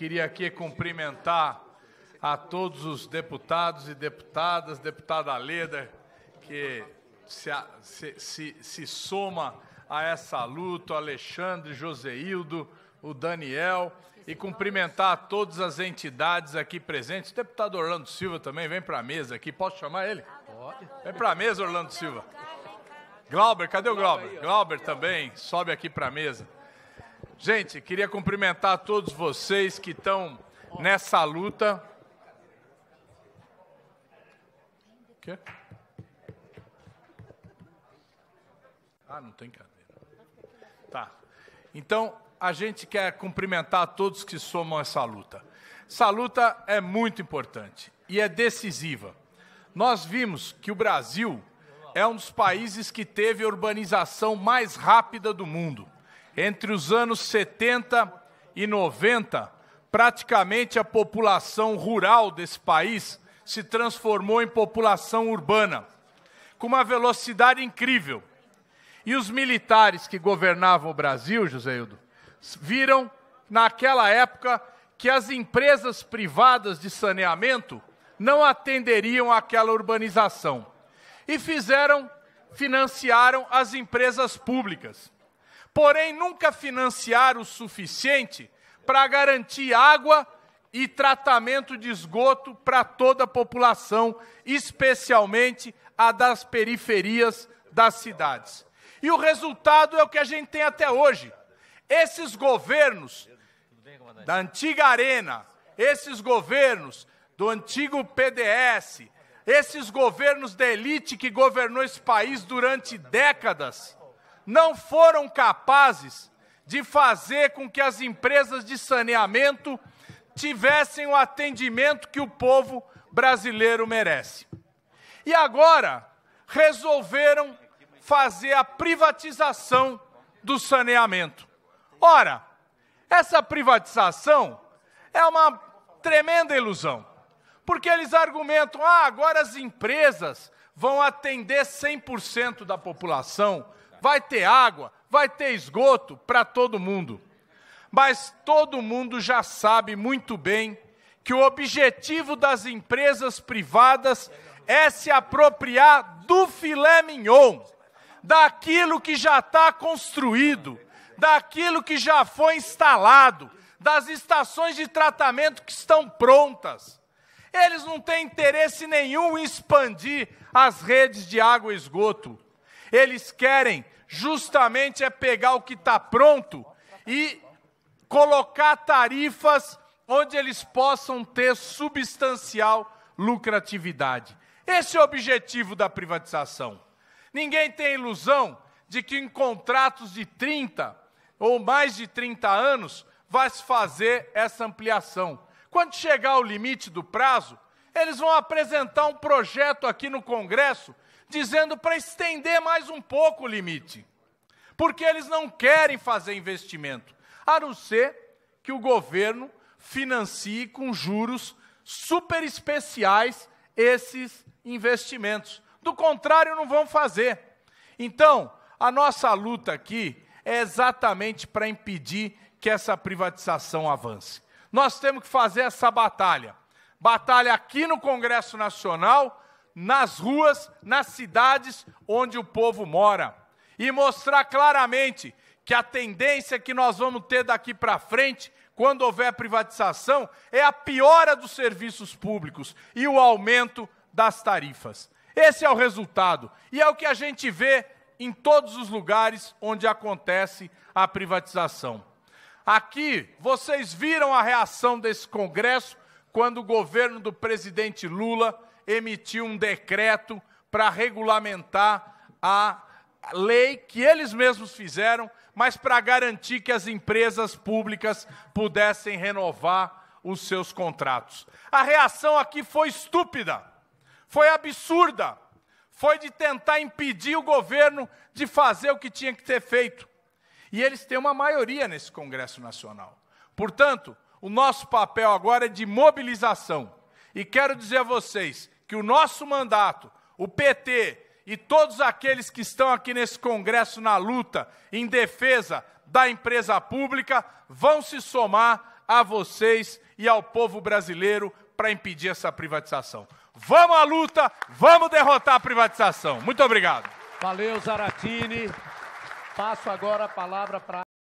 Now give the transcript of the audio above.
Queria aqui cumprimentar a todos os deputados e deputadas, deputada Leda, que se, se, se, se soma a essa luta, o Alexandre, Joseildo, o Daniel, e cumprimentar todas as entidades aqui presentes. O deputado Orlando Silva também vem para a mesa aqui. Posso chamar ele? Pode. Vem para a mesa, Orlando Silva. Glauber, cadê o Glauber? Glauber também sobe aqui para a mesa. Gente, queria cumprimentar todos vocês que estão nessa luta. Quê? Ah, não tem cadeira. Tá. Então, a gente quer cumprimentar todos que somam essa luta. Essa luta é muito importante e é decisiva. Nós vimos que o Brasil é um dos países que teve a urbanização mais rápida do mundo. Entre os anos 70 e 90, praticamente a população rural desse país se transformou em população urbana, com uma velocidade incrível. E os militares que governavam o Brasil, José Hildo, viram naquela época que as empresas privadas de saneamento não atenderiam àquela urbanização. E fizeram, financiaram as empresas públicas porém nunca financiar o suficiente para garantir água e tratamento de esgoto para toda a população, especialmente a das periferias das cidades. E o resultado é o que a gente tem até hoje. Esses governos da antiga Arena, esses governos do antigo PDS, esses governos da elite que governou esse país durante décadas, não foram capazes de fazer com que as empresas de saneamento tivessem o atendimento que o povo brasileiro merece. E agora resolveram fazer a privatização do saneamento. Ora, essa privatização é uma tremenda ilusão, porque eles argumentam: ah, agora as empresas vão atender 100% da população vai ter água, vai ter esgoto para todo mundo. Mas todo mundo já sabe muito bem que o objetivo das empresas privadas é se apropriar do filé mignon, daquilo que já está construído, daquilo que já foi instalado, das estações de tratamento que estão prontas. Eles não têm interesse nenhum em expandir as redes de água e esgoto. Eles querem justamente é pegar o que está pronto e colocar tarifas onde eles possam ter substancial lucratividade. Esse é o objetivo da privatização. Ninguém tem ilusão de que em contratos de 30 ou mais de 30 anos vai se fazer essa ampliação. Quando chegar o limite do prazo, eles vão apresentar um projeto aqui no Congresso dizendo para estender mais um pouco o limite, porque eles não querem fazer investimento, a não ser que o governo financie com juros super especiais esses investimentos. Do contrário, não vão fazer. Então, a nossa luta aqui é exatamente para impedir que essa privatização avance. Nós temos que fazer essa batalha. Batalha aqui no Congresso Nacional nas ruas, nas cidades onde o povo mora. E mostrar claramente que a tendência que nós vamos ter daqui para frente, quando houver privatização, é a piora dos serviços públicos e o aumento das tarifas. Esse é o resultado. E é o que a gente vê em todos os lugares onde acontece a privatização. Aqui, vocês viram a reação desse Congresso quando o governo do presidente Lula emitiu um decreto para regulamentar a lei que eles mesmos fizeram, mas para garantir que as empresas públicas pudessem renovar os seus contratos. A reação aqui foi estúpida, foi absurda, foi de tentar impedir o governo de fazer o que tinha que ter feito. E eles têm uma maioria nesse Congresso Nacional. Portanto, o nosso papel agora é de mobilização e quero dizer a vocês que o nosso mandato, o PT e todos aqueles que estão aqui nesse Congresso na luta em defesa da empresa pública vão se somar a vocês e ao povo brasileiro para impedir essa privatização. Vamos à luta, vamos derrotar a privatização. Muito obrigado. Valeu, Zaratini. Passo agora a palavra para.